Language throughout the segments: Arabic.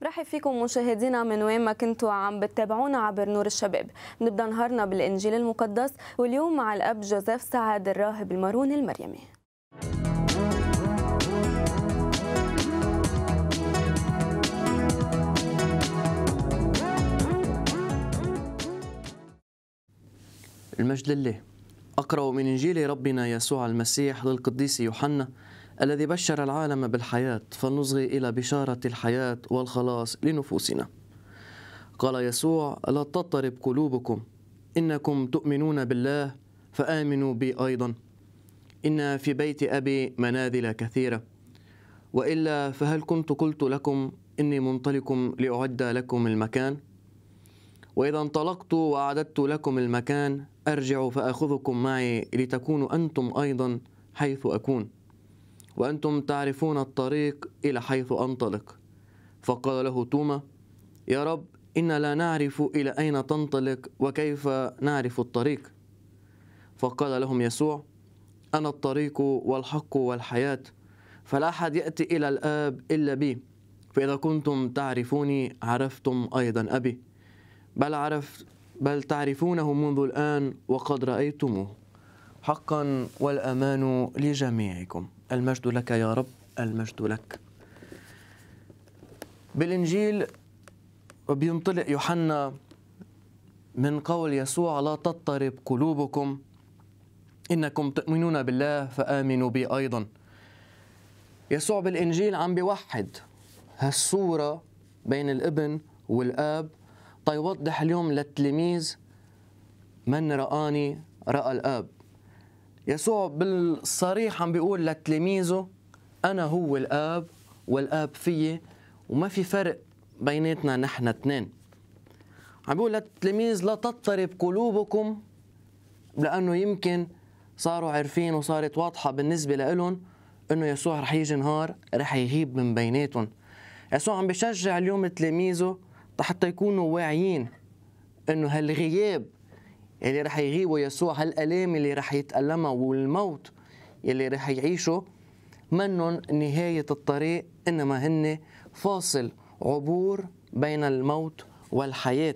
برحب فيكم مشاهدينا من وين ما كنتوا عم بتتابعونا عبر نور الشباب بنبدا نهارنا بالانجيل المقدس واليوم مع الاب جوزيف سعد الراهب الماروني المريمي المجد لله أقرأ من إنجيل ربنا يسوع المسيح للقديس يوحنا الذي بشر العالم بالحياة فلنصغي إلى بشارة الحياة والخلاص لنفوسنا قال يسوع لا تضطرب قلوبكم إنكم تؤمنون بالله فآمنوا بي أيضا إن في بيت أبي منازل كثيرة وإلا فهل كنت قلت لكم إني منطلق لأعد لكم المكان وإذا انطلقت وأعددت لكم المكان أرجع فأخذكم معي لتكونوا أنتم أيضا حيث أكون وأنتم تعرفون الطريق إلى حيث أنطلق فقال له توما يا رب إنا لا نعرف إلى أين تنطلق وكيف نعرف الطريق فقال لهم يسوع أنا الطريق والحق والحياة فلا أحد يأتي إلى الآب إلا بي فإذا كنتم تعرفوني عرفتم أيضا أبي بل عرفت بل تعرفونه منذ الآن وقد رأيتموه حقا والأمان لجميعكم المجد لك يا رب المجد لك بالإنجيل بينطلق يوحنا من قول يسوع لا تضطرب قلوبكم إنكم تؤمنون بالله فآمنوا بي أيضا يسوع بالإنجيل عم بيوحد هالصورة بين الابن والآب تيوضح طيب، اليوم للتلاميذ من رآني رأى الآب يسوع بالصريح عم بيقول لتلاميذه أنا هو الآب والآب فيي وما في فرق بيناتنا نحن اثنين عم بيقول للتلاميذ لا تضطرب قلوبكم لأنه يمكن صاروا عارفين وصارت واضحة بالنسبة لإلهم إنه يسوع رح يجي نهار رح يغيب من بيناتهم يسوع عم بشجع اليوم تلاميذه حتى يكونوا واعيين إنه هالغياب اللي رح يغيبه يسوع هالالام اللي رح يتالمها والموت اللي رح يعيشه منن نهايه الطريق انما هن فاصل عبور بين الموت والحياه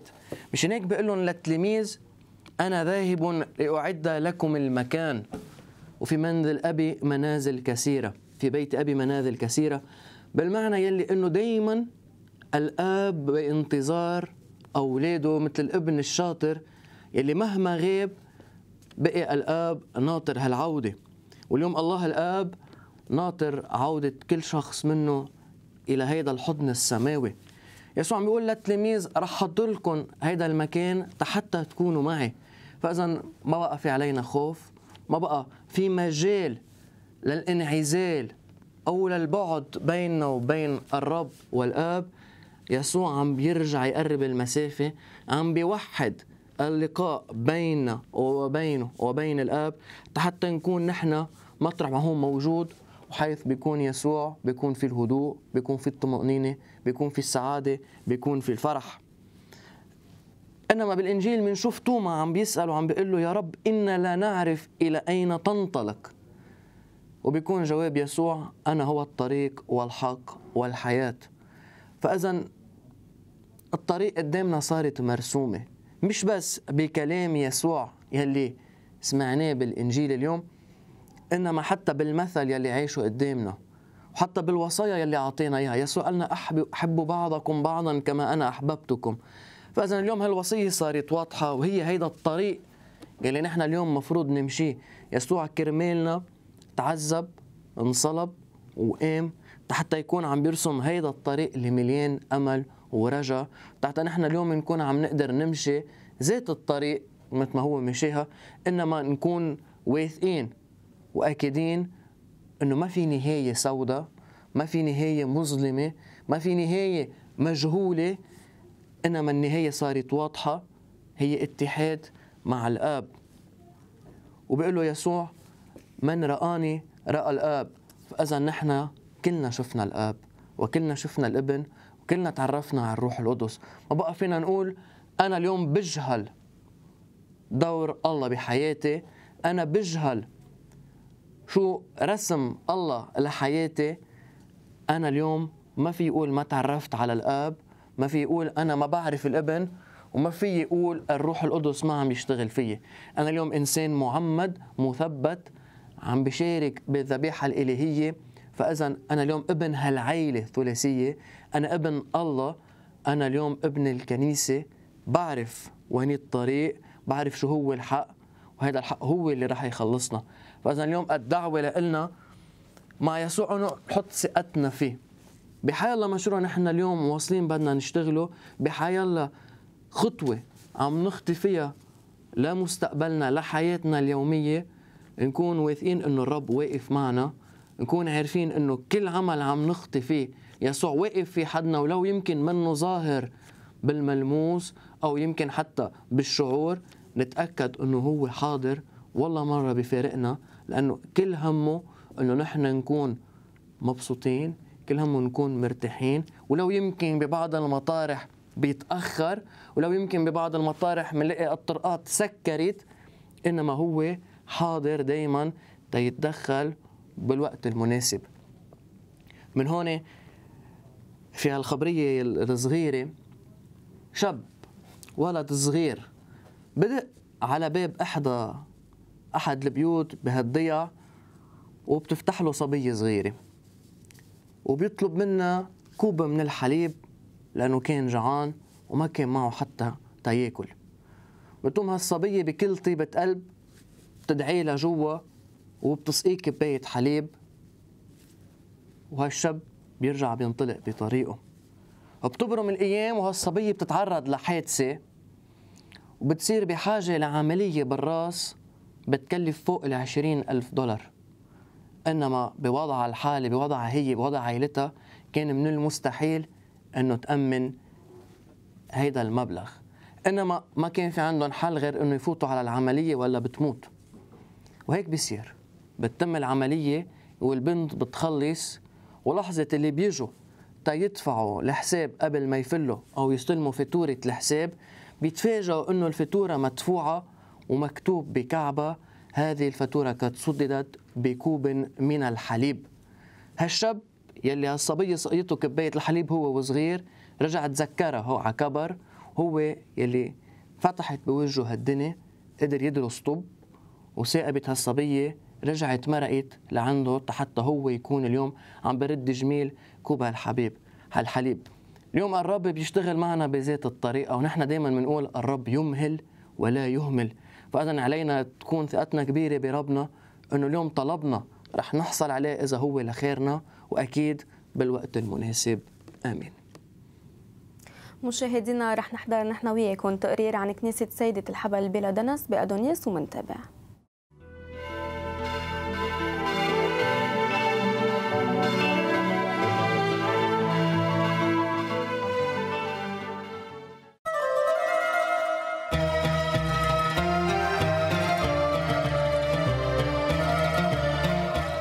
مش هيك بيقول لهم للتلاميذ انا ذاهب لاعد لكم المكان وفي منزل ابي منازل كثيره في بيت ابي منازل كثيره بالمعنى يلي انه دائما الاب بانتظار اولاده مثل الابن الشاطر يلي مهما غاب بقي الآب ناطر هالعودة واليوم الله الآب ناطر عودة كل شخص منه إلى هيدا الحضن السماوي يسوع عم بيقول للتلاميذ رح حضر لكم هيدا المكان حتى تكونوا معي فإذا ما بقى في علينا خوف ما بقى في مجال للانعزال أو للبعد بيننا وبين الرب والآب يسوع عم بيرجع يقرب المسافة عم بيوحد اللقاء بيننا وبينه وبين الاب حتى نكون نحن مطرح ما هو موجود وحيث بيكون يسوع بيكون في الهدوء بيكون في الطمأنينة بيكون في السعادة بيكون في الفرح إنما بالإنجيل بنشوف توما عم بيسأل وعم بيقول له يا رب إنا لا نعرف إلى أين تنطلق وبيكون جواب يسوع أنا هو الطريق والحق والحياة فإذا الطريق قدامنا صارت مرسومة مش بس بكلام يسوع يلي سمعناه بالإنجيل اليوم إنما حتى بالمثل يلي عايشه قدامنا وحتى بالوصايا يلي أعطينا إياها يسوع قالنا أحبوا بعضكم بعضا كما أنا أحببتكم فإذا اليوم هالوصية صارت واضحة وهي هيدا الطريق يلي نحن اليوم مفروض نمشيه يسوع كرمالنا تعذب انصلب وقام حتى يكون عم بيرسم هيدا الطريق اللي مليان أمل ورجا حتى نحن اليوم نكون عم نقدر نمشي ذات الطريق مثل ما هو مشيها انما نكون واثقين واكدين انه ما في نهايه سوداء ما في نهايه مظلمه ما في نهايه مجهوله انما النهايه صارت واضحه هي اتحاد مع الاب وبقول له يسوع من رآني رأى الاب فاذا نحن كلنا شفنا الاب وكلنا شفنا الابن كلنا تعرفنا على الروح القدس ما بقى فينا نقول أنا اليوم بجهل دور الله بحياتي أنا بجهل شو رسم الله لحياتي أنا اليوم ما في يقول ما تعرفت على الآب ما في يقول أنا ما بعرف الابن وما في يقول الروح القدس ما عم يشتغل فيي أنا اليوم إنسان معمد مثبت عم بشارك بالذبيحة الإلهية فإذا أنا اليوم ابن هالعيلة الثلاثية أنا ابن الله أنا اليوم ابن الكنيسة بعرف وين الطريق بعرف شو هو الحق وهذا الحق هو اللي راح يخلصنا فإذا اليوم الدعوة لإلنا مع يسوع نحط ثقتنا فيه بحي الله مشروع نحن اليوم واصلين بدنا نشتغله بحي الله خطوة عم نخطي فيها لمستقبلنا لحياتنا اليومية نكون واثقين انه الرب واقف معنا نكون عارفين انه كل عمل عم نخطي فيه يسوع واقف في حدنا ولو يمكن منه ظاهر بالملموس أو يمكن حتى بالشعور نتأكد أنه هو حاضر ولا مرة بفارقنا لأنه كل همه أنه نحن نكون مبسوطين كل همه نكون مرتاحين ولو يمكن ببعض المطارح بيتأخر ولو يمكن ببعض المطارح بنلاقي الطرقات سكرت إنما هو حاضر دايما تيتدخل بالوقت المناسب من هون في هالخبرية الصغيرة شاب ولد صغير بدأ على باب إحدى أحد البيوت بهالضيع وبتفتح له صبية صغيرة وبيطلب منها كوب من الحليب لأنه كان جعان وما كان معه حتى تياكل بتقوم هالصبية بكل طيبة قلب بتدعي لجوا وبتسقيه كباية حليب وهالشاب بيرجع بينطلق بطريقه بتبرم الايام وهالصبيه بتتعرض لحادثه وبتصير بحاجه لعمليه بالراس بتكلف فوق ال ألف دولار انما بوضعها الحالي بوضعها هي بوضع عائلتها كان من المستحيل انه تامن هيدا المبلغ انما ما كان في عندهم حل غير انه يفوتوا على العمليه ولا بتموت وهيك بيصير بتتم العمليه والبنت بتخلص ولحظه اللي بيجوا تيدفعوا الحساب قبل ما يفلوا او يستلموا فاتوره الحساب بيتفاجئوا انه الفاتوره مدفوعه ومكتوب بكعبه هذه الفاتوره قد سددت بكوب من الحليب هالشاب يلي هالصبية سقيته كباية الحليب هو وصغير رجع تذكرها هو على كبر هو يلي فتحت بوجهه هالدنيا قدر يدرس طب وثاقبت هالصبية رجعت مرقت لعنده حتى هو يكون اليوم عم برد جميل كوب هالحبيب هالحليب اليوم الرب بيشتغل معنا بذات الطريقة ونحن دايما بنقول الرب يمهل ولا يهمل فإذا علينا تكون ثقتنا كبيرة بربنا أنه اليوم طلبنا رح نحصل عليه إذا هو لخيرنا وأكيد بالوقت المناسب آمين مشاهدينا رح نحضر نحن وياكم تقرير عن كنيسة سيدة الحبل بلا دنس بأدونيس ومنتابع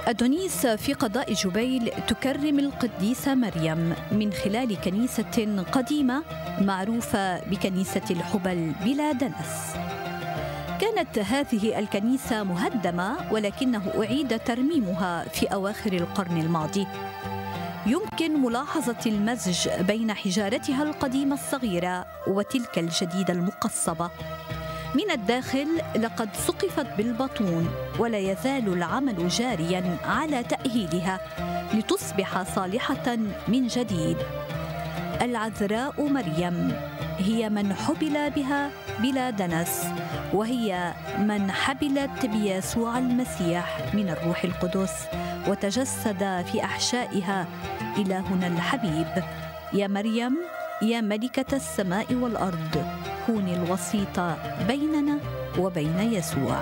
أدونيس في قضاء جبيل تكرم القديسة مريم من خلال كنيسة قديمة معروفة بكنيسة الحبل بلا دنس كانت هذه الكنيسة مهدمة ولكنه أعيد ترميمها في أواخر القرن الماضي يمكن ملاحظة المزج بين حجارتها القديمة الصغيرة وتلك الجديدة المقصبة من الداخل لقد سقفت بالبطون ولا يزال العمل جاريا على تأهيلها لتصبح صالحة من جديد العذراء مريم هي من حبل بها بلا دنس وهي من حبلت بيسوع المسيح من الروح القدس وتجسد في احشائها الهنا الحبيب يا مريم يا ملكه السماء والارض تكون الوسيط بيننا وبين يسوع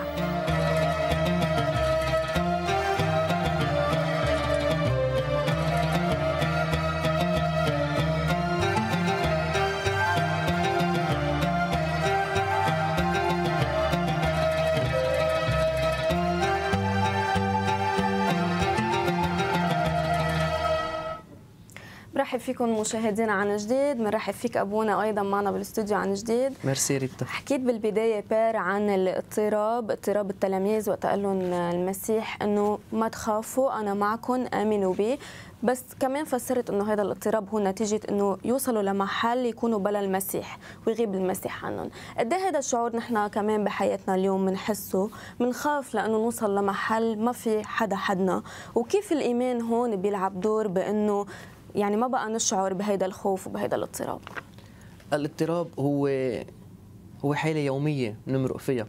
بنرحب فيكم مشاهدينا عن جديد بنرحب فيك ابونا ايضا معنا بالاستوديو عن جديد ميرسي ريتا حكيت بالبدايه بير عن الاضطراب اضطراب التلاميذ وقت قال لهم المسيح انه ما تخافوا انا معكم امنوا بي بس كمان فسرت انه هذا الاضطراب هو نتيجه انه يوصلوا لمحل يكونوا بلا المسيح ويغيب المسيح عنهم قد إيه هذا الشعور نحن كمان بحياتنا اليوم بنحسه بنخاف لانه نوصل لمحل ما في حدا حدنا وكيف الايمان هون بيلعب دور بانه يعني ما بقى نشعر بهيدا الخوف وبهيدا الاضطراب الاضطراب هو هو حالة يومية بنمرق فيها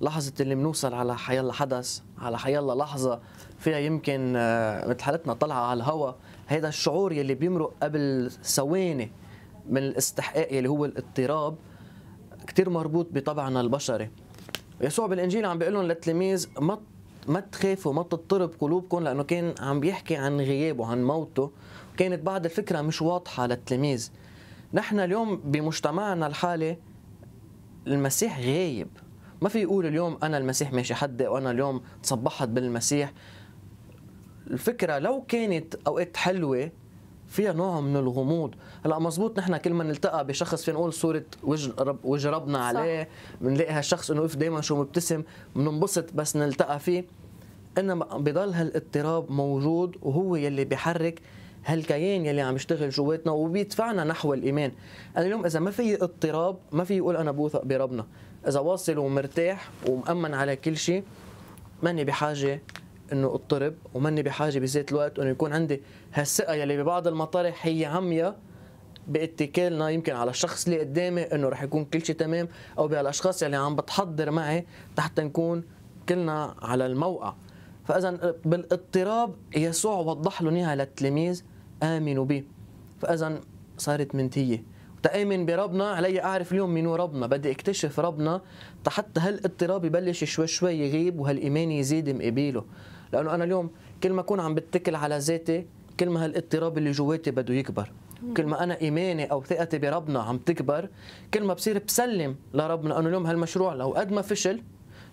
لحظة اللي بنوصل على حيالله حدث على حيالله لحظة فيها يمكن آه، مثل حالتنا طلعة على الهواء هذا الشعور يلي بيمرق قبل ثواني من الاستحقاق يلي هو الاضطراب كتير مربوط بطبعنا البشري يسوع بالانجيل عم بيقول لهم للتلاميذ ما ما تخافوا ما تضطرب قلوبكم لانه كان عم بيحكي عن غيابه عن موته كانت بعض الفكره مش واضحه للتلاميذ نحن اليوم بمجتمعنا الحالي المسيح غايب ما في يقول اليوم انا المسيح ماشي حدي وانا اليوم تصبحت بالمسيح الفكره لو كانت اوقات حلوه فيها نوع من الغموض هلا مزبوط نحن كل ما نلتقى بشخص فينا نقول صوره وجه رب وجه ربنا عليه بنلاقي هالشخص انه دائما شو مبتسم بننبسط بس نلتقى فيه انما بضل هالاضطراب موجود وهو يلي بيحرك هالكيان يلي عم يشتغل جواتنا وبيدفعنا نحو الايمان انا اليوم اذا ما في اضطراب ما في يقول انا بوثق بربنا اذا واصل ومرتاح ومامن على كل شيء ماني بحاجه انه اضطرب ومني بحاجه بذات الوقت انه يكون عندي هالثقه يلي ببعض المطارح هي عمياء باتكالنا يمكن على الشخص اللي قدامي انه رح يكون كل شيء تمام او بهالاشخاص يلي عم بتحضر معي تحت نكون كلنا على الموقع فاذا بالاضطراب يسوع وضح لهم اياها للتلاميذ امنوا به فاذا صارت منتيه تآمن بربنا علي أعرف اليوم مين ربنا بدي اكتشف ربنا حتى هالاضطراب يبلش شوي شوي يغيب وهالإيمان يزيد مقابله لانه انا اليوم كل ما اكون عم بتكل على ذاتي كل ما هالاضطراب اللي جواتي بده يكبر كل ما انا ايماني او ثقتي بربنا عم تكبر كل ما بصير بسلم لربنا انه اليوم هالمشروع لو قد ما فشل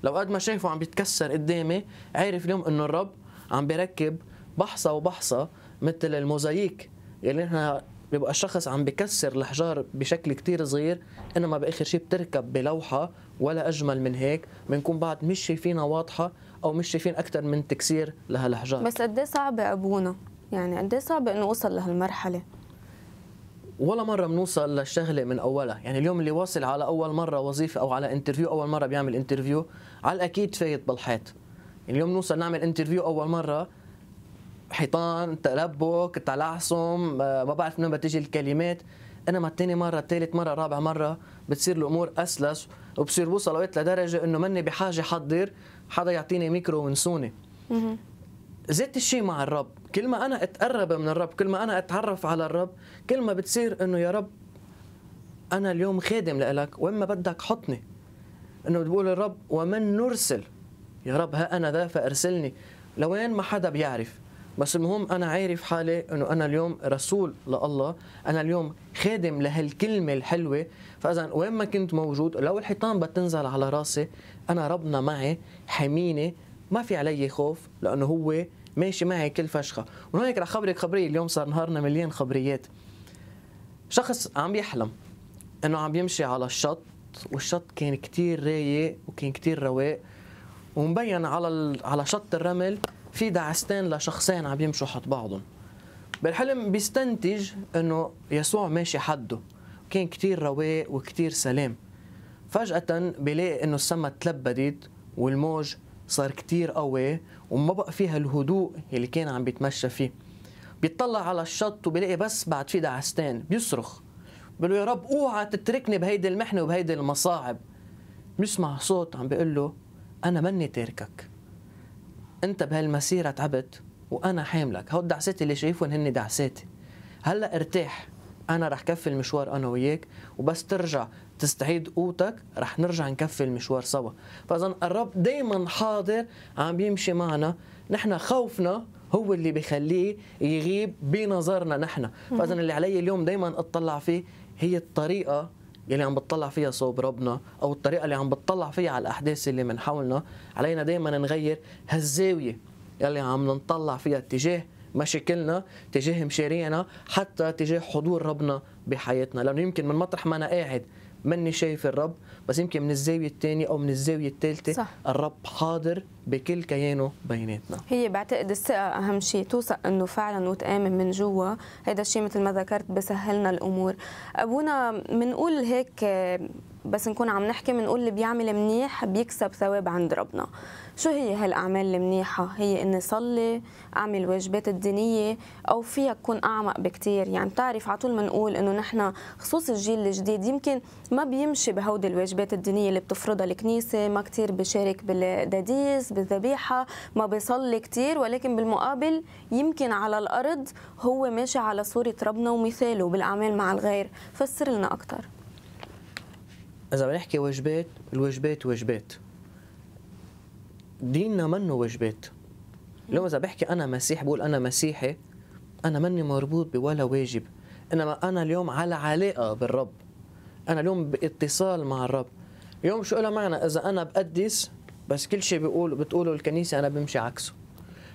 لو قد ما شايفه عم بيتكسر قدامي عارف اليوم انه الرب عم بيركب بحصه وبحصه مثل الموزاييك يلي نحن بيبقى الشخص عم بكسر الحجار بشكل كتير صغير انما باخر شيء بتركب بلوحه ولا اجمل من هيك بنكون بعد مش شايفينها واضحه او مش شايفين اكثر من تكسير لهالحجار بس قد ايه صعب ابونا يعني قد ايه صعب انه اوصل لهالمرحله ولا مره بنوصل للشغله من اولها يعني اليوم اللي واصل على اول مره وظيفه او على انترفيو اول مره بيعمل انترفيو على الاكيد فايت بالحيط يعني اليوم نوصل نعمل انترفيو اول مره حيطان تلبك تلعصم آه، ما بعرف من بتجي الكلمات انا الثاني مره ثالث مره رابع مره بتصير الامور اسلس وبصير بوصل وقت لدرجه انه مني بحاجه حضر حدا يعطيني ميكرو ونسوني زدت الشيء مع الرب كل ما أنا أتقرب من الرب كل ما أنا أتعرف على الرب كل ما بتصير أنه يا رب أنا اليوم خادم لك وين ما بدك حطني أنه بتقول الرب ومن نرسل يا رب ها أنا ذا فأرسلني لوين ما حدا بيعرف بس المهم أنا عارف حالي أنه أنا اليوم رسول لله أنا اليوم خادم لهالكلمة الحلوة فإذا وين ما كنت موجود لو الحيطان بتنزل على راسي انا ربنا معي حميني ما في علي خوف لانه هو ماشي معي كل فشخه وهيك رح خبرك خبريه اليوم صار نهارنا مليان خبريات شخص عم يحلم انه عم يمشي على الشط والشط كان كتير رايق وكان كتير رواق ومبين على ال... على شط الرمل في دعستين لشخصين عم يمشوا حد بعضهم بالحلم بيستنتج انه يسوع ماشي حده كان كتير رواق وكتير سلام فجأة بلاقي انه السما تلبدت والموج صار كتير قوي وما بقى فيها الهدوء اللي كان عم بيتمشى فيه بيطلع على الشط وبلاقي بس بعد في دعستان بيصرخ بقول له يا رب اوعى تتركني بهيدي المحنه وبهيدي المصاعب بيسمع صوت عم بيقول له انا مني تاركك انت بهالمسيره تعبت وانا حاملك هو الدعسات اللي شايفهم هن دعساتي هلا ارتاح انا رح كفي المشوار انا وياك وبس ترجع تستعيد قوتك رح نرجع نكفي المشوار سوا فاذا الرب دايما حاضر عم بيمشي معنا نحن خوفنا هو اللي بخليه يغيب بنظرنا نحن فاذا اللي علي اليوم دايما اطلع فيه هي الطريقه يلي عم بتطلع فيها صوب ربنا او الطريقه اللي عم بتطلع فيها على الاحداث اللي من حولنا علينا دايما نغير هالزاويه يلي عم نطلع فيها اتجاه مشاكلنا تجاه مشاريعنا حتى تجاه حضور ربنا بحياتنا لانه يمكن من مطرح ما انا قاعد مني شايف الرب بس يمكن من الزاويه الثانيه او من الزاويه الثالثه الرب حاضر بكل كيانه بيناتنا هي بعتقد الثقه اهم شيء توثق انه فعلا وتامن من جوا هذا الشيء مثل ما ذكرت بسهلنا الامور ابونا بنقول هيك آه، بس نكون عم نحكي بنقول اللي بيعمل منيح بيكسب ثواب عند ربنا شو هي هالاعمال المنيحه هي اني صلي اعمل واجبات الدينيه او فيها تكون اعمق بكتير يعني بتعرف على طول بنقول انه نحن خصوص الجيل الجديد يمكن ما بيمشي بهودي الواجبات الدينيه اللي بتفرضها الكنيسه ما كتير بشارك بالدديس بالذبيحه ما بيصلي كتير ولكن بالمقابل يمكن على الارض هو ماشي على صوره ربنا ومثاله بالاعمال مع الغير فسر لنا اكثر اذا بنحكي واجبات الواجبات واجبات ديننا منه واجبات اليوم اذا بحكي انا مسيح بقول انا مسيحي انا مني مربوط بولا واجب انما انا اليوم على علاقه بالرب انا اليوم باتصال مع الرب يوم شو لها معنى اذا انا بقدس بس كل شيء بيقول بتقوله الكنيسه انا بمشي عكسه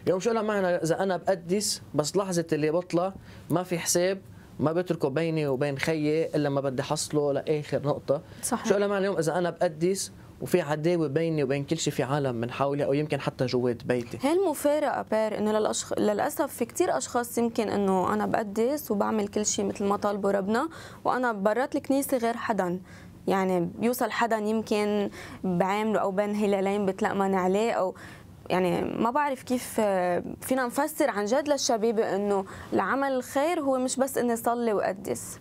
يوم شو لها معنى اذا انا بقدس بس لحظه اللي بطلع ما في حساب ما بتركه بيني وبين خيي الا ما بدي حصله لاخر نقطه صحيح. شو معنى اليوم اذا انا بقدس وفي عداوه بيني وبين كل شيء في عالم من حولي او يمكن حتى جوات بيتي هي المفارقه بير انه للأشخ... للاسف في كثير اشخاص يمكن انه انا بقدس وبعمل كل شيء مثل ما طالبه ربنا وانا برات الكنيسه غير حدا يعني بيوصل حدا يمكن بعامله او بين هلالين بتلقمن عليه او يعني ما بعرف كيف آه، فينا نفسر عن جد للشباب انه العمل الخير هو مش بس اني صلي واقدس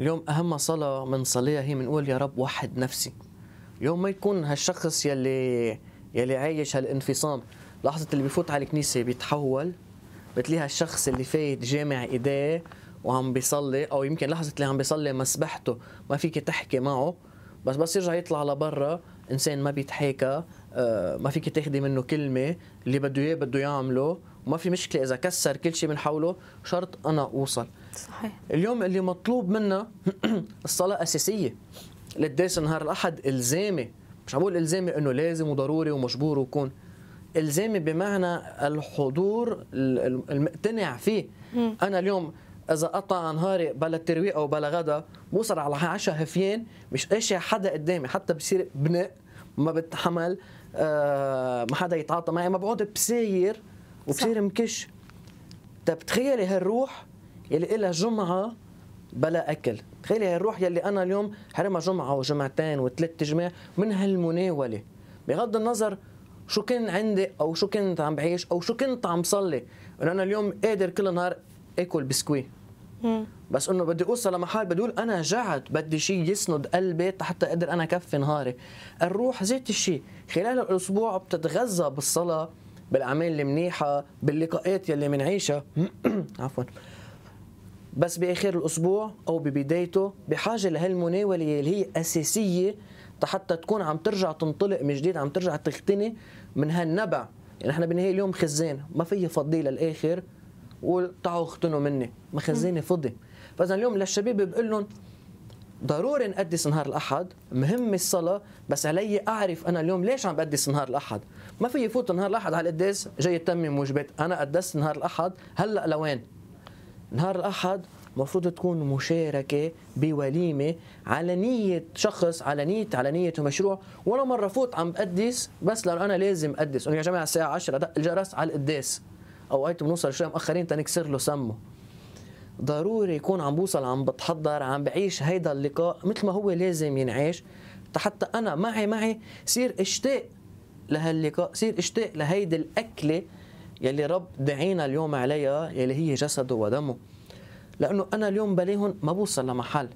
اليوم اهم صلاه من صليها هي بنقول يا رب وحد نفسي يوم ما يكون هالشخص يلي يلي عايش هالانفصام لحظه اللي بفوت على الكنيسه بيتحول بتلاقيها الشخص اللي فايت جامع ايديه وعم بيصلي او يمكن لحظه اللي عم بيصلي مسبحته ما فيك تحكي معه بس بس يرجع يطلع لبرا انسان ما بيتحاكى آه، ما فيك تاخدي منه كلمه اللي بده اياه بده يعمله وما في مشكله اذا كسر كل شيء من حوله شرط انا اوصل صحيح اليوم اللي مطلوب منا الصلاه اساسيه للداس نهار الاحد الزامي مش عم بقول الزامي انه لازم وضروري ومجبور وكون الزامي بمعنى الحضور المقتنع فيه م. انا اليوم اذا قطع نهاري بلا ترويق او بلا غدا بوصل على عشاء هفيان مش أشي حدا قدامي حتى بصير بناء ما بتحمل آه، ما حدا يتعاطى معي ما بقعد بصير وبصير مكش طب تخيلي هالروح يلي إلها جمعة بلا أكل تخيلي هالروح يلي أنا اليوم حرمها جمعة وجمعتين وثلاث جماع من هالمناولة بغض النظر شو كان عندي أو شو كنت عم بعيش أو شو كنت عم صلي أنا اليوم قادر كل نهار آكل بسكويت بس انه بدي اوصل لمحل بدي اقول انا جعت بدي شيء يسند قلبي حتى اقدر انا كفي نهاري الروح زيت الشيء خلال الاسبوع بتتغذى بالصلاه بالاعمال المنيحه باللقاءات يلي بنعيشها عفوا بس باخر الاسبوع او ببدايته بحاجه لهالمناوله اللي هي اساسيه حتى تكون عم ترجع تنطلق من جديد عم ترجع تغتني من هالنبع يعني احنا بنهي اليوم خزان ما في فضيه للاخر وتعوا اختنوا مني مخزيني فضي فاذا اليوم للشباب بقول لهم ضروري نقدس نهار الاحد مهم الصلاه بس علي اعرف انا اليوم ليش عم بقدس نهار الاحد ما في يفوت نهار الاحد على القداس جاي يتمم وجبات انا قدست نهار الاحد هلا لوين نهار الاحد المفروض تكون مشاركه بوليمه على نيه شخص على نيه على نيه مشروع ولا مره فوت عم بقدس بس لانه انا لازم اقدس يا جماعه الساعه 10 دق الجرس على القداس اوقات بنوصل شوي مأخرين تنكسر له سمه ضروري يكون عم بوصل عم بتحضر عم بعيش هيدا اللقاء مثل ما هو لازم ينعيش حتى انا معي معي صير اشتاق لهاللقاء صير اشتاق لهيدي الاكله يلي رب دعينا اليوم عليها يلي هي جسده ودمه لانه انا اليوم بلاهن ما بوصل لمحل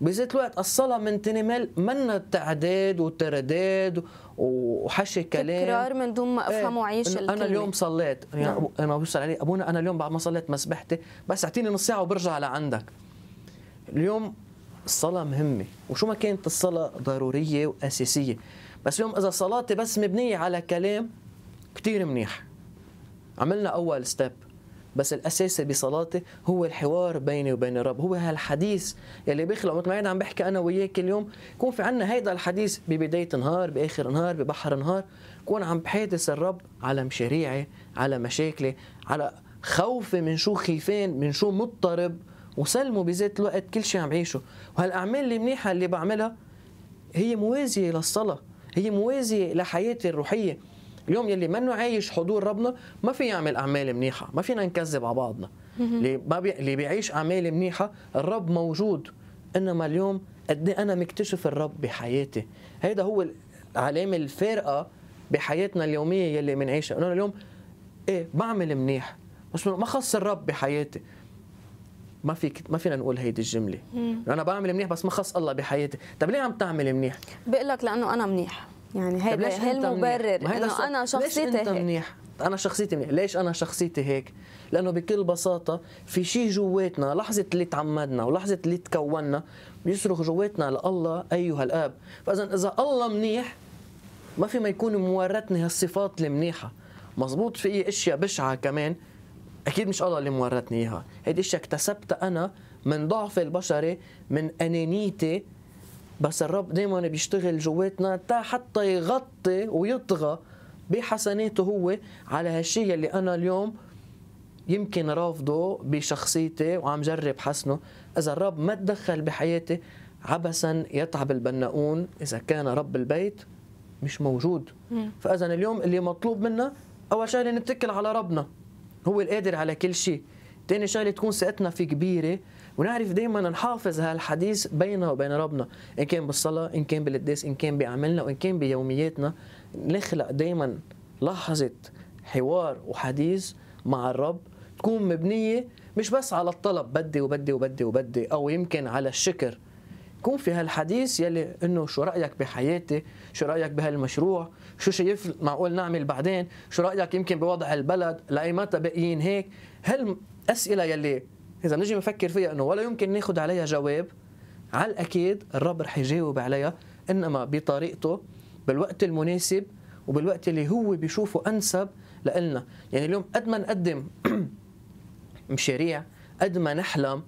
بذات الوقت الصلاة من مال منا تعداد وترداد وحشي كلام تكرار من دون ما إيه، افهم وعيش الكلمة انا اليوم صليت يعني نعم. انا بوصل علي ابونا انا اليوم بعد ما صليت مسبحتي بس اعطيني نص ساعة وبرجع لعندك اليوم الصلاة مهمة وشو ما كانت الصلاة ضرورية وأساسية بس اليوم إذا صلاتي بس مبنية على كلام كتير منيح عملنا أول ستيب بس الاساسي بصلاتي هو الحوار بيني وبين الرب هو هالحديث يلي بيخلق مثل ما قاعد عم بحكي انا وياك اليوم يكون في عنا هيدا الحديث ببدايه نهار باخر نهار ببحر نهار كون عم بحادث الرب على مشاريعي على مشاكلي على خوفي من شو خيفان من شو مضطرب وسلمه بذات الوقت كل شيء عم عيشه وهالاعمال المنيحه اللي بعملها هي موازيه للصلاه هي موازيه لحياتي الروحيه اليوم يلي منه عايش حضور ربنا ما في يعمل اعمال منيحه ما فينا نكذب على بعضنا اللي ما بي... اللي بيعيش اعمال منيحه الرب موجود انما اليوم قد إيه انا مكتشف الرب بحياتي هذا هو العلامه الفارقه بحياتنا اليوميه يلي بنعيشها انا اليوم ايه بعمل منيح بس ما خص الرب بحياتي ما فيك ما فينا نقول هيدي الجمله انا بعمل منيح بس ما خص الله بحياتي طب ليه عم تعمل منيح بقول لك لانه انا منيح يعني ليش هي المبرر انه انا شخصيتي هيك منيح انا شخصيتي منيح ليش انا شخصيتي هيك لانه بكل بساطه في شيء جواتنا لحظه اللي تعمدنا ولحظه اللي تكوننا بيصرخ جواتنا لله ايها الاب فاذا اذا الله منيح ما في ما يكون مورثني هالصفات المنيحه مزبوط في اشياء بشعه كمان اكيد مش الله اللي مورثني اياها هيدي اشياء اكتسبتها انا من ضعفي البشري من انانيتي بس الرب دائما بيشتغل جواتنا حتى يغطي ويطغى بحسناته هو على هالشيء اللي انا اليوم يمكن رافضه بشخصيتي وعم جرب حسنه اذا الرب ما تدخل بحياتي عبثا يتعب البناؤون اذا كان رب البيت مش موجود فاذا اليوم اللي مطلوب منا اول شيء نتكل على ربنا هو القادر على كل شيء ثاني شغله تكون ثقتنا فيه كبيره ونعرف دايما نحافظ هالحديث بيننا وبين ربنا إن كان بالصلاة إن كان بالقداس إن كان بأعمالنا وإن كان بيومياتنا نخلق دايما لحظة حوار وحديث مع الرب تكون مبنية مش بس على الطلب بدي وبدي وبدي وبدي أو يمكن على الشكر يكون في هالحديث يلي انه شو رايك بحياتي شو رايك بهالمشروع شو شايف معقول نعمل بعدين شو رايك يمكن بوضع البلد لاي متى باقيين هيك هالاسئله يلي اذا بنجي نفكر فيها انه ولا يمكن ناخذ عليها جواب على الاكيد الرب رح يجاوب عليها انما بطريقته بالوقت المناسب وبالوقت اللي هو بيشوفه انسب لنا يعني اليوم قد ما نقدم مشاريع قد ما نحلم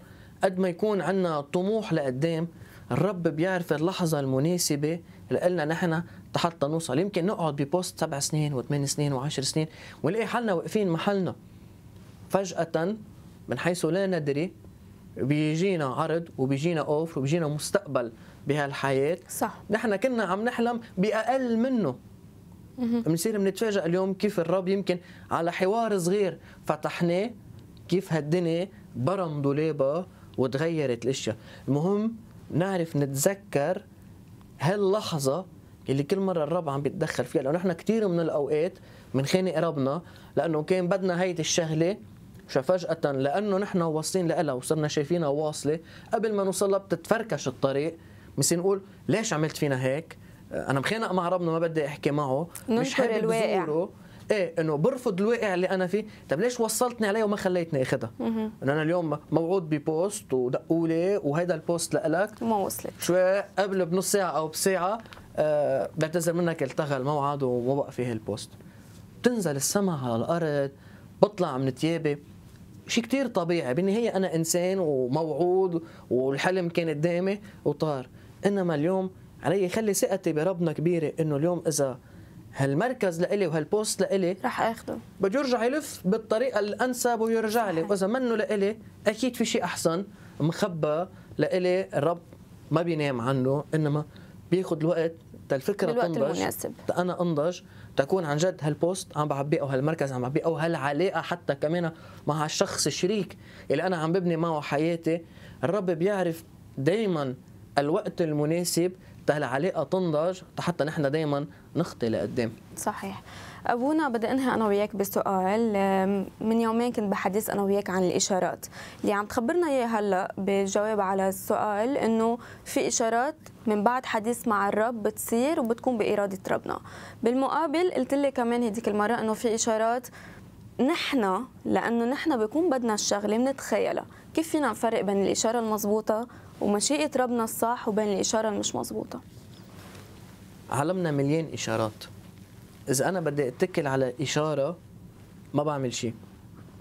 قد ما يكون عندنا طموح لقدام الرب بيعرف اللحظه المناسبه لنا نحن حتى نوصل يمكن نقعد ببوست سبع سنين وثمان سنين وعشر سنين ونلاقي حالنا واقفين محلنا فجاه من حيث لا ندري بيجينا عرض وبيجينا اوفر وبيجينا مستقبل بهالحياه صح نحن كنا عم نحلم باقل منه بنصير بنتفاجئ اليوم كيف الرب يمكن على حوار صغير فتحناه كيف هالدنيا برم دولابها وتغيرت الاشياء المهم نعرف نتذكر هاللحظه اللي كل مره الرب عم بيتدخل فيها لانه نحن كثير من الاوقات بنخانق ربنا لانه كان بدنا هيدي الشغله فجأة لأنه نحن واصلين لها وصرنا شايفينها واصلة قبل ما نوصلها بتتفركش الطريق بنصير نقول ليش عملت فينا هيك أنا مخانق مع ربنا ما بدي أحكي معه مش حابب الواقع ايه انه برفض الواقع اللي انا فيه طب ليش وصلتني عليه وما خليتني اخدها انه انا اليوم موعود ببوست ودقوا لي وهذا البوست لك وما وصلت شوي قبل بنص ساعه او بساعه آه بعتذر منك التغى الموعد وما بقى فيه البوست بتنزل السما على الارض بطلع من ثيابي شيء كتير طبيعي بالنهاية أنا إنسان وموعود والحلم كان قدامي وطار إنما اليوم علي خلي ثقتي بربنا كبيرة إنه اليوم إذا هالمركز لإلي وهالبوست لإلي رح اخده بده يرجع يلف بالطريقة الأنسب ويرجع لي وإذا منه لإلي أكيد في شيء أحسن مخبى لإلي الرب ما بينام عنه إنما بياخد الوقت الفكرة تنضج المناسب أنا أنضج تكون عن جد هالبوست عم بعبيه او هالمركز عم بعبيه او هالعلاقه حتى كمان مع الشخص الشريك اللي انا عم ببني معه حياتي الرب بيعرف دائما الوقت المناسب تهالعلاقه تنضج حتى نحن دائما نخطي لقدام صحيح ابونا بدي انهي انا وياك بسؤال من يومين كنت بحديث انا وياك عن الاشارات اللي عم تخبرنا اياه هلا بالجواب على السؤال انه في اشارات من بعد حديث مع الرب بتصير وبتكون باراده ربنا بالمقابل قلت لي كمان هديك المره انه في اشارات نحن لانه نحن بكون بدنا الشغله بنتخيلها كيف فينا نفرق بين الاشاره المضبوطه ومشيئه ربنا الصح وبين الاشاره المش مضبوطه عالمنا مليان اشارات اذا انا بدي اتكل على اشاره ما بعمل شيء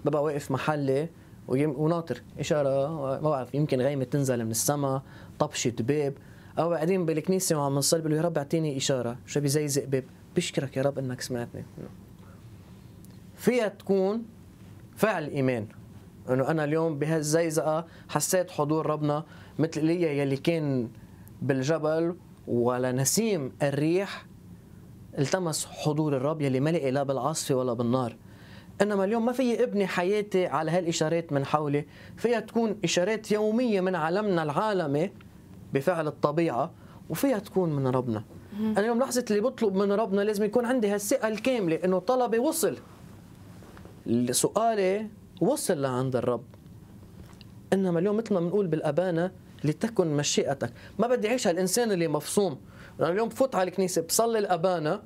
ببقى واقف محلي وناطر اشاره ما بعرف يمكن غيمه تنزل من السماء طبشه باب او قاعدين بالكنيسه وعم نصلي بقول يا رب اعطيني اشاره شو بيزيزق باب بشكرك يا رب انك سمعتني فيها تكون فعل ايمان انه انا اليوم بهالزيزقه حسيت حضور ربنا مثل ايليا يلي كان بالجبل ولا نسيم الريح التمس حضور الرب يلي ما لقي لا بالعاصفه ولا بالنار انما اليوم ما في ابني حياتي على هالاشارات من حولي فيها تكون اشارات يوميه من عالمنا العالمي بفعل الطبيعه وفيها تكون من ربنا انا اليوم لحظه اللي بطلب من ربنا لازم يكون عندي هالثقه الكامله انه طلبي وصل سؤالي وصل لعند الرب انما اليوم مثل ما بنقول بالابانه لتكن مشيئتك ما بدي اعيش هالانسان اللي مفصوم انا يعني اليوم بفوت على الكنيسه بصلي الابانه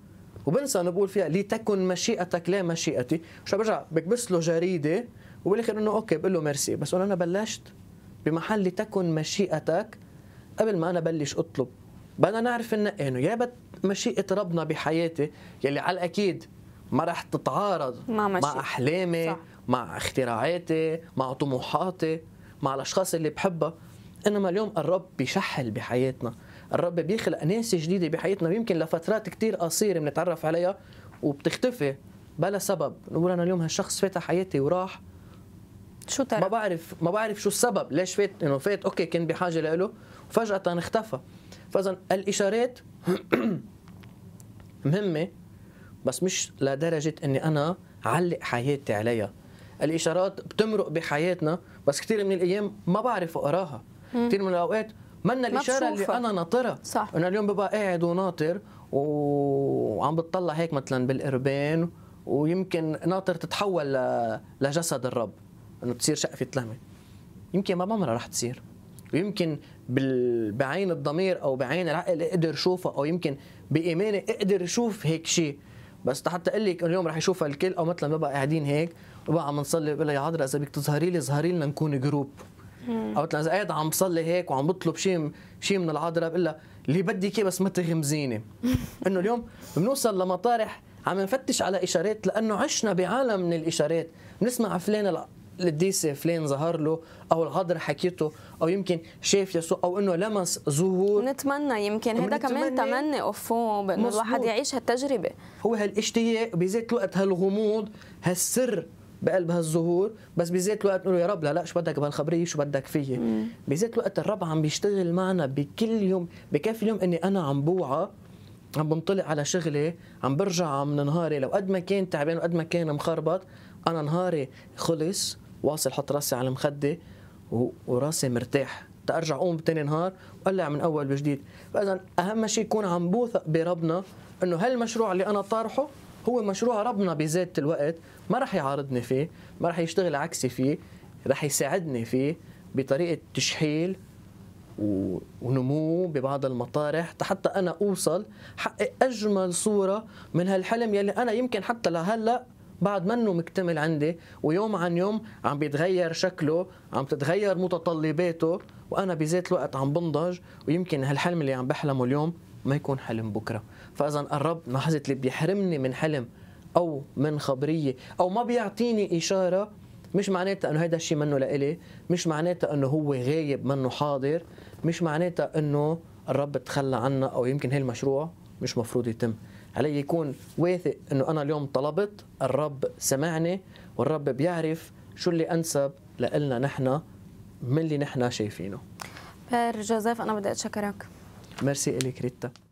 وبنسى انه بقول فيها لتكن مشيئتك لا مشيئتي شو برجع بكبس له جريده وبالاخر انه اوكي بقول له ميرسي بس انا بلشت بمحل لتكن مشيئتك قبل ما انا بلش اطلب بدنا نعرف انه يا بد مشيئه ربنا بحياتي يلي على الاكيد ما راح تتعارض مع, مع احلامي صح. مع اختراعاتي مع طموحاتي مع الاشخاص اللي بحبها انما اليوم الرب بيشحل بحياتنا الرب بيخلق ناس جديده بحياتنا ويمكن لفترات كثير قصيره بنتعرف عليها وبتختفي بلا سبب نقول انا اليوم هالشخص فات حياتي وراح شو ترى ما بعرف ما بعرف شو السبب ليش فات انه فات اوكي كان بحاجه له وفجاه اختفى فاذا الاشارات مهمه بس مش لدرجه اني انا علق حياتي عليها الاشارات بتمرق بحياتنا بس كثير من الايام ما بعرف اقراها كثير من الاوقات منا الاشاره اللي انا ناطرها صح انا اليوم ببقى قاعد وناطر وعم بتطلع هيك مثلا بالقربان ويمكن ناطر تتحول لجسد الرب انه تصير شقفه لهمة يمكن ما بمرة رح تصير ويمكن بال... بعين الضمير او بعين العقل اقدر اشوفها او يمكن بايماني اقدر اشوف هيك شيء بس حتى اقول لك اليوم رح يشوفها الكل او مثلا ببقى قاعدين هيك وبقى عم نصلي بقول يا عذرا اذا بدك تظهري لي ظهري لنا نكون جروب او اذا قاعد عم بصلي هيك وعم بطلب شيء شيء من العذراء بقول لها اللي بدك اياه بس ما تغمزيني انه اليوم بنوصل لمطارح عم نفتش على اشارات لانه عشنا بعالم من الاشارات بنسمع فلان القديسة فلان ظهر له أو العذراء حكيته أو يمكن شاف يسوع أو إنه لمس ظهور نتمنى يمكن هذا كمان تمني اوفو إنه الواحد يعيش هالتجربة هو هالاشتياق بذات الوقت هالغموض هالسر بقلب هالظهور بس بذات الوقت نقول يا رب لا لا شو بدك بهالخبريه شو بدك فيه بذات الوقت الرب عم بيشتغل معنا بكل يوم بكفي يوم اني انا عم بوعى عم بنطلق على شغلي عم برجع عم نهاري لو قد ما كان تعبان وقد ما كان مخربط انا نهاري خلص واصل حط راسي على المخده وراسي مرتاح تأرجع قوم بتاني نهار وقلع من اول وجديد فاذا اهم شيء يكون عم بوثق بربنا انه هالمشروع اللي انا طارحه هو مشروع ربنا بذات الوقت ما راح يعارضني فيه ما راح يشتغل عكسي فيه راح يساعدني فيه بطريقه تشحيل ونمو ببعض المطارح حتى انا اوصل حقق اجمل صوره من هالحلم يلي انا يمكن حتى لهلا بعد منه مكتمل عندي ويوم عن يوم عم بيتغير شكله عم تتغير متطلباته وانا بذات الوقت عم بنضج ويمكن هالحلم اللي عم بحلمه اليوم ما يكون حلم بكره فاذا الرب لحظة اللي بيحرمني من حلم او من خبريه او ما بيعطيني اشاره مش معناتها انه هيدا الشيء منه لإلي مش معناتها انه هو غايب منه حاضر مش معناتها انه الرب تخلى عنا او يمكن هي المشروع مش مفروض يتم علي يكون واثق انه انا اليوم طلبت الرب سمعني والرب بيعرف شو اللي انسب لنا نحن من اللي نحن شايفينه بير جوزيف انا بدي اتشكرك ميرسي الك ريتا